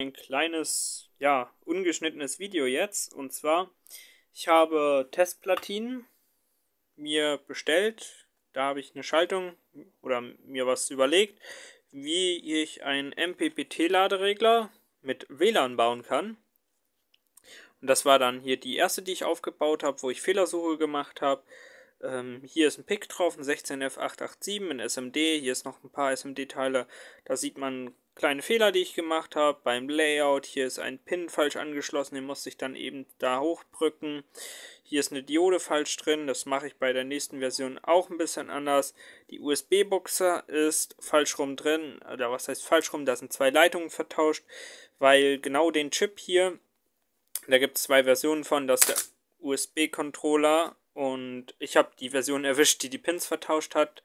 ein kleines, ja, ungeschnittenes Video jetzt. Und zwar, ich habe Testplatinen mir bestellt. Da habe ich eine Schaltung oder mir was überlegt, wie ich einen MPPT-Laderegler mit WLAN bauen kann. Und das war dann hier die erste, die ich aufgebaut habe, wo ich Fehlersuche gemacht habe. Ähm, hier ist ein PIC drauf, ein 16F887, ein SMD. Hier ist noch ein paar SMD-Teile. Da sieht man kleine Fehler, die ich gemacht habe beim Layout. Hier ist ein Pin falsch angeschlossen, den musste ich dann eben da hochbrücken. Hier ist eine Diode falsch drin, das mache ich bei der nächsten Version auch ein bisschen anders. Die USB-Buchse ist falsch rum drin, oder was heißt falsch rum, da sind zwei Leitungen vertauscht, weil genau den Chip hier, da gibt es zwei Versionen von, das ist der USB-Controller und ich habe die Version erwischt, die die Pins vertauscht hat.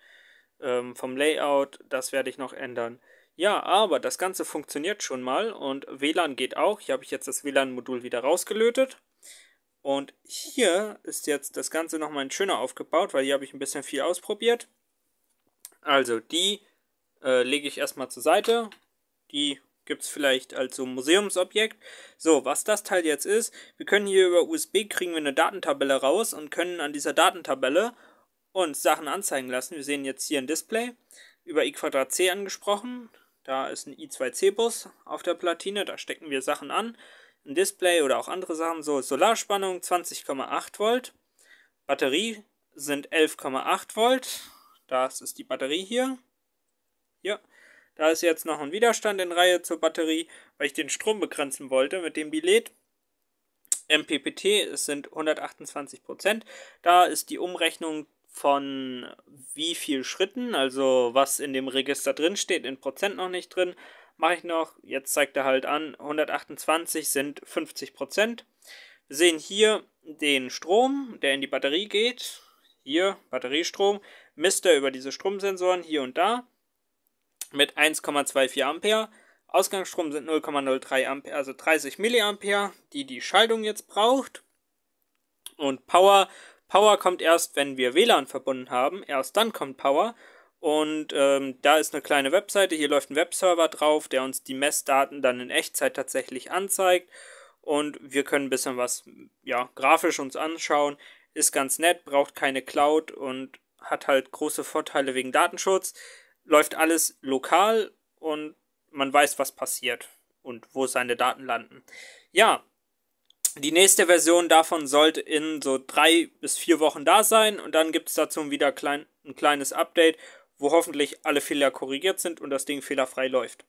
Ähm, vom Layout, das werde ich noch ändern. Ja, aber das Ganze funktioniert schon mal und WLAN geht auch. Hier habe ich jetzt das WLAN-Modul wieder rausgelötet. Und hier ist jetzt das Ganze nochmal ein schöner aufgebaut, weil hier habe ich ein bisschen viel ausprobiert. Also die äh, lege ich erstmal zur Seite. Die gibt es vielleicht als so Museumsobjekt. So, was das Teil jetzt ist, wir können hier über USB kriegen wir eine Datentabelle raus und können an dieser Datentabelle uns Sachen anzeigen lassen. Wir sehen jetzt hier ein Display, über i2c angesprochen. Da ist ein I2C-Bus auf der Platine, da stecken wir Sachen an. Ein Display oder auch andere Sachen, so Solarspannung 20,8 Volt. Batterie sind 11,8 Volt. Das ist die Batterie hier. Hier. Da ist jetzt noch ein Widerstand in Reihe zur Batterie, weil ich den Strom begrenzen wollte mit dem Billet. MPPT sind 128%. Da ist die Umrechnung von wie viel Schritten, also was in dem Register drin steht, in Prozent noch nicht drin, mache ich noch. Jetzt zeigt er halt an, 128 sind 50 Prozent. Wir sehen hier den Strom, der in die Batterie geht. Hier Batteriestrom misst er über diese Stromsensoren hier und da mit 1,24 Ampere. Ausgangsstrom sind 0,03 Ampere, also 30 Milliampere, die die Schaltung jetzt braucht. Und Power Power kommt erst, wenn wir WLAN verbunden haben. Erst dann kommt Power. Und ähm, da ist eine kleine Webseite. Hier läuft ein Webserver drauf, der uns die Messdaten dann in Echtzeit tatsächlich anzeigt. Und wir können ein bisschen was ja, grafisch uns anschauen. Ist ganz nett, braucht keine Cloud und hat halt große Vorteile wegen Datenschutz. Läuft alles lokal und man weiß, was passiert und wo seine Daten landen. Ja, die nächste Version davon sollte in so drei bis vier Wochen da sein und dann gibt es dazu wieder klein, ein kleines Update, wo hoffentlich alle Fehler korrigiert sind und das Ding fehlerfrei läuft.